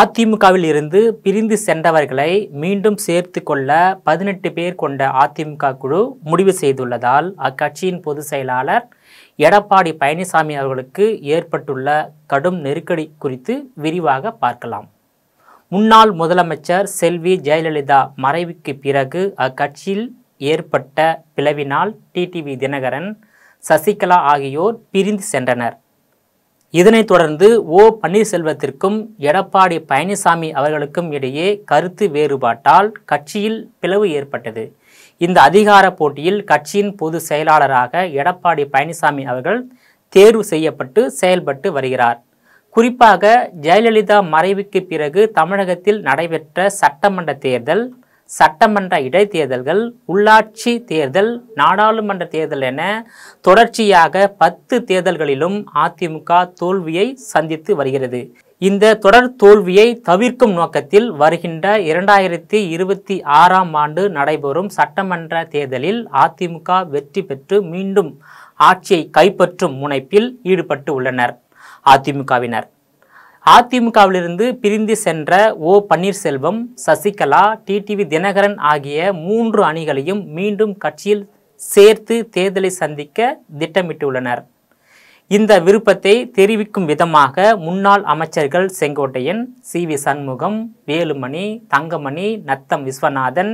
அதிமுகவில் இருந்து பிரிந்து சென்றவர்களை மீண்டும் சேர்த்து கொள்ள பதினெட்டு பேர் கொண்ட அதிமுக குழு முடிவு செய்துள்ளதால் அக்கட்சியின் பொதுச் செயலாளர் எடப்பாடி பழனிசாமி அவர்களுக்கு ஏற்பட்டுள்ள கடும் நெருக்கடி குறித்து விரிவாக பார்க்கலாம் முன்னாள் முதலமைச்சர் செல்வி ஜெயலலிதா மறைவுக்கு பிறகு அக்கட்சியில் ஏற்பட்ட பிளவினால் டிடிவி தினகரன் சசிகலா ஆகியோர் பிரிந்து சென்றனர் இதனைத் தொடர்ந்து ஓ பன்னீர்செல்வத்திற்கும் எடப்பாடி பழனிசாமி அவர்களுக்கும் இடையே கருத்து வேறுபாட்டால் கட்சியில் பிளவு ஏற்பட்டது இந்த அதிகார போட்டியில் கட்சியின் பொது செயலாளராக எடப்பாடி பழனிசாமி அவர்கள் தேர்வு செய்யப்பட்டு செயல்பட்டு வருகிறார் குறிப்பாக ஜெயலலிதா மறைவுக்கு பிறகு தமிழகத்தில் நடைபெற்ற சட்டமன்ற தேர்தல் சட்டமன்ற இடைத்தேர்தல்கள் உள்ளாட்சி தேர்தல் நாடாளுமன்ற தேர்தல் என தொடர்ச்சியாக பத்து தேர்தல்களிலும் அதிமுக தோல்வியை சந்தித்து வருகிறது இந்த தொடர் தோல்வியை தவிர்க்கும் நோக்கத்தில் வருகின்ற இரண்டாயிரத்தி இருபத்தி ஆறாம் ஆண்டு நடைபெறும் சட்டமன்ற தேர்தலில் அதிமுக வெற்றி பெற்று மீண்டும் ஆட்சியை கைப்பற்றும் முனைப்பில் ஈடுபட்டு உள்ளனர் அதிமுகவினர் அதிமுகவிலிருந்து பிரிந்து சென்ற ஓ பன்னீர்செல்வம் சசிகலா டிடிவி தினகரன் ஆகிய மூன்று அணிகளையும் மீண்டும் கட்சியில் சேர்த்து தேர்தலை சந்திக்க திட்டமிட்டுள்ளனர் இந்த விருப்பத்தை தெரிவிக்கும் விதமாக முன்னாள் அமைச்சர்கள் Sengottaiyan C V Shanmugam Velumani Thangamani Natham Viswanathan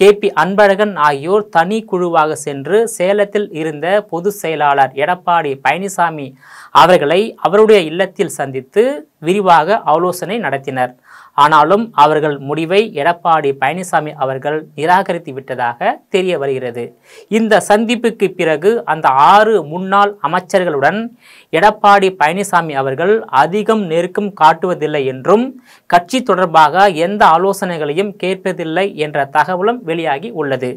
K P Anbalagan ஆகியோர் தனி குழுவாக சென்று சேலத்தில் இருந்த பொதுச் செயலாளர் எடப்பாடி பழனிசாமி அவர்களை அவருடைய இல்லத்தில் சந்தித்து விரிவாக ஆலோசனை நடத்தினர் ஆனாலும் அவர்கள் முடிவை எடப்பாடி பழனிசாமி அவர்கள் நிராகரித்து விட்டதாக தெரிய வருகிறது இந்த சந்திப்புக்கு பிறகு அந்த ஆறு முன்னாள் அமைச்சர்களுடன் எடப்பாடி பழனிசாமி அவர்கள் அதிகம் நெருக்கம் காட்டுவதில்லை என்றும் கட்சி தொடர்பாக எந்த ஆலோசனைகளையும் கேட்பதில்லை என்ற தகவலும் வெளியாகி உள்ளது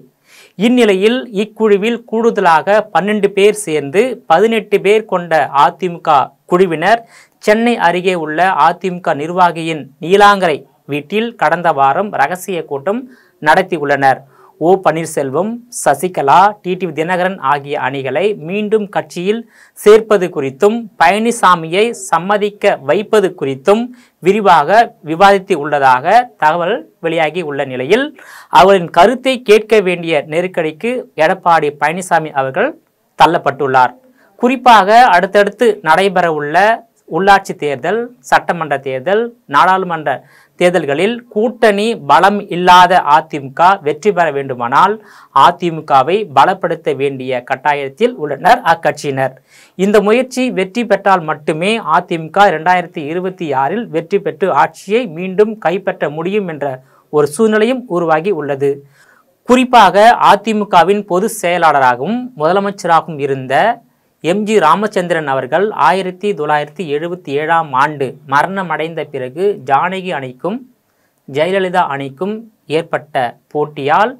இந்நிலையில் இக்குழுவில் கூடுதலாக பன்னெண்டு பேர் சேர்ந்து பதினெட்டு பேர் கொண்ட அதிமுக குழுவினர் சென்னை அருகே உள்ள அதிமுக நிர்வாகியின் நீலாங்கரை வீட்டில் கடந்த வாரம் ரகசிய கூட்டம் நடத்தியுள்ளனர் ஓ பன்னீர்செல்வம் சசிகலா டிடிவி தினகரன் ஆகிய அணிகளை மீண்டும் கட்சியில் சேர்ப்பது குறித்தும் பழனிசாமியை சம்மதிக்க வைப்பது குறித்தும் விரிவாக விவாதித்து உள்ளதாக தகவல் வெளியாகி உள்ள நிலையில் அவரின் கருத்தை கேட்க வேண்டிய நெருக்கடிக்கு எடப்பாடி பழனிசாமி அவர்கள் தள்ளப்பட்டுள்ளார் குறிப்பாக அடுத்தடுத்து நடைபெறவுள்ள உள்ளாட்சி தேர்தல் சட்டமன்ற தேர்தல் நாடாளுமன்ற தேர்தல்களில் கூட்டணி பலம் இல்லாத அதிமுக வெற்றி பெற வேண்டுமானால் அதிமுகவை பலப்படுத்த வேண்டிய கட்டாயத்தில் உள்ளனர் அக்கட்சியினர் இந்த முயற்சி வெற்றி பெற்றால் மட்டுமே அதிமுக இரண்டாயிரத்தி இருபத்தி ஆறில் வெற்றி பெற்று ஆட்சியை மீண்டும் கைப்பற்ற முடியும் என்ற ஒரு சூழ்நிலையும் உருவாகி உள்ளது குறிப்பாக அதிமுகவின் பொது செயலாளராகவும் முதலமைச்சராகவும் இருந்த எம்ஜி ராமச்சந்திரன் அவர்கள் ஆயிரத்தி தொள்ளாயிரத்தி எழுபத்தி ஏழாம் ஆண்டு மரணமடைந்த பிறகு ஜானகி அணிக்கும் ஜெயலலிதா அணிக்கும் ஏற்பட்ட போட்டியால்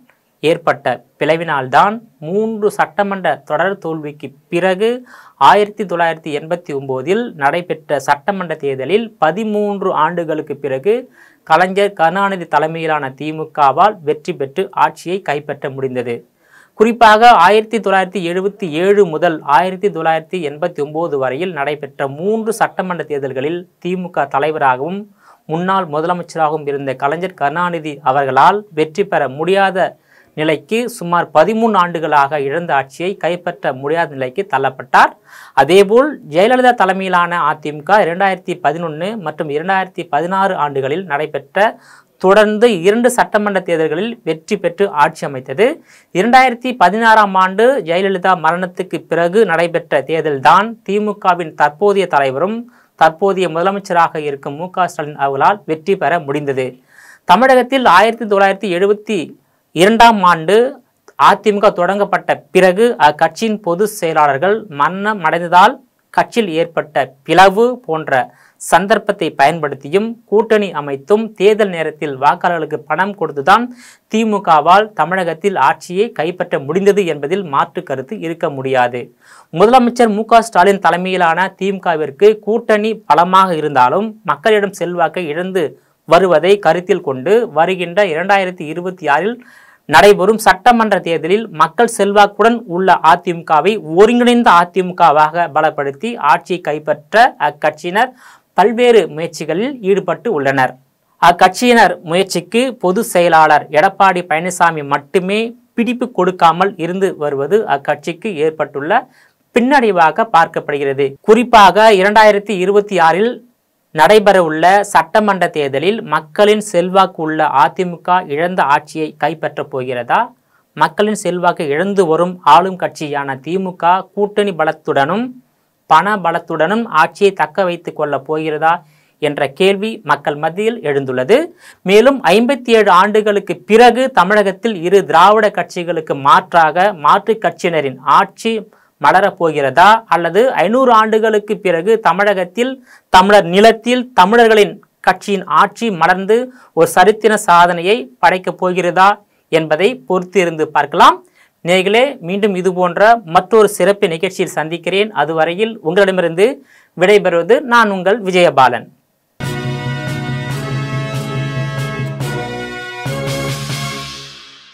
ஏற்பட்ட பிளவினால்தான் மூன்று சட்டமன்ற தொடர் தோல்விக்கு பிறகு ஆயிரத்தி தொள்ளாயிரத்தி எண்பத்தி ஒம்போதில் நடைபெற்ற சட்டமன்ற தேர்தலில் பதிமூன்று ஆண்டுகளுக்கு பிறகு கலைஞர் கருணாநிதி தலைமையிலான திமுகவால் வெற்றி பெற்று ஆட்சியை கைப்பற்ற முடிந்தது குறிப்பாக ஆயிரத்தி தொள்ளாயிரத்தி எழுபத்தி ஏழு முதல் ஆயிரத்தி தொள்ளாயிரத்தி எண்பத்தி ஒம்பது வரையில் நடைபெற்ற மூன்று சட்டமன்ற தேர்தல்களில் திமுக தலைவராகவும் முன்னாள் முதலமைச்சராகவும் இருந்த கலைஞர் கருணாநிதி அவர்களால் வெற்றி பெற முடியாத நிலைக்கு சுமார் பதிமூணு ஆண்டுகளாக இழந்த ஆட்சியை கைப்பற்ற முடியாத நிலைக்கு தள்ளப்பட்டார் அதேபோல் ஜெயலலிதா தலைமையிலான அதிமுக இரண்டாயிரத்தி பதினொன்று மற்றும் இரண்டாயிரத்தி பதினாறு ஆண்டுகளில் நடைபெற்ற தொடர்ந்து இரண்டு சட்டமன்ற தேர்தல்களில் வெற்றி பெற்று ஆட்சி அமைத்தது இரண்டாயிரத்தி பதினாறாம் ஆண்டு ஜெயலலிதா மரணத்துக்கு பிறகு நடைபெற்ற தேர்தல்தான் திமுகவின் தற்போதைய தலைவரும் தற்போதைய முதலமைச்சராக இருக்கும் மு ஸ்டாலின் அவர்களால் வெற்றி பெற முடிந்தது தமிழகத்தில் ஆயிரத்தி தொள்ளாயிரத்தி எழுபத்தி இரண்டாம் ஆண்டு அதிமுக தொடங்கப்பட்ட பிறகு அக்கட்சியின் பொது செயலாளர்கள் மன்னம் அடைந்ததால் கட்சியில் ஏற்பட்ட பிளவு போன்ற சந்தர்ப்பத்தை பயன்படுத்தியும் கூட்டணி அமைத்தும் தேர்தல் நேரத்தில் வாக்காளர்களுக்கு பணம் கொடுத்துதான் திமுகவால் தமிழகத்தில் ஆட்சியை கைப்பற்ற முடிந்தது என்பதில் மாற்று கருத்து இருக்க முடியாது முதலமைச்சர் மு ஸ்டாலின் தலைமையிலான திமுகவிற்கு கூட்டணி பலமாக இருந்தாலும் மக்களிடம் செல்வாக்கை இழந்து வருவதை கருத்தில் கொண்டு வருகின்ற இரண்டாயிரத்தி இருபத்தி ஆறில் நடைபெறும் சட்டமன்ற தேர்தலில் மக்கள் செல்வாக்குடன் உள்ள அதிமுகவை ஒருங்கிணைந்த அதிமுகவாக பலப்படுத்தி ஆட்சியை கைப்பற்ற அக்கட்சியினர் பல்வேறு முயற்சிகளில் ஈடுபட்டு உள்ளனர் அக்கட்சியினர் முயற்சிக்கு பொது செயலாளர் எடப்பாடி பழனிசாமி மட்டுமே பிடிப்பு கொடுக்காமல் இருந்து வருவது அக்கட்சிக்கு ஏற்பட்டுள்ள பின்னடைவாக பார்க்கப்படுகிறது குறிப்பாக இரண்டாயிரத்தி இருபத்தி ஆறில் நடைபெறவுள்ள சட்டமன்ற தேர்தலில் மக்களின் செல்வாக்கு உள்ள அதிமுக இழந்த ஆட்சியை கைப்பற்றப் போகிறதா மக்களின் செல்வாக்கு இழந்து வரும் ஆளும் கட்சியான திமுக கூட்டணி பலத்துடனும் பண பலத்துடனும் ஆட்சியை தக்க வைத்துக் கொள்ளப் போகிறதா என்ற கேள்வி மக்கள் மத்தியில் எழுந்துள்ளது மேலும் ஐம்பத்தி ஏழு ஆண்டுகளுக்கு பிறகு தமிழகத்தில் இரு திராவிட கட்சிகளுக்கு மாற்றாக மாற்று கட்சியினரின் ஆட்சி மலரப்போகிறதா அல்லது ஐநூறு ஆண்டுகளுக்கு பிறகு தமிழகத்தில் தமிழர் நிலத்தில் தமிழர்களின் கட்சியின் ஆட்சி மலர்ந்து ஒரு சரித்திர சாதனையை படைக்கப் போகிறதா என்பதை பொறுத்திருந்து பார்க்கலாம் நேர்களே மீண்டும் இது போன்ற மற்றொரு சிறப்பு நிகழ்ச்சியில் சந்திக்கிறேன் அதுவரையில் உங்களிடமிருந்து விடைபெறுவது நான் உங்கள் விஜயபாலன்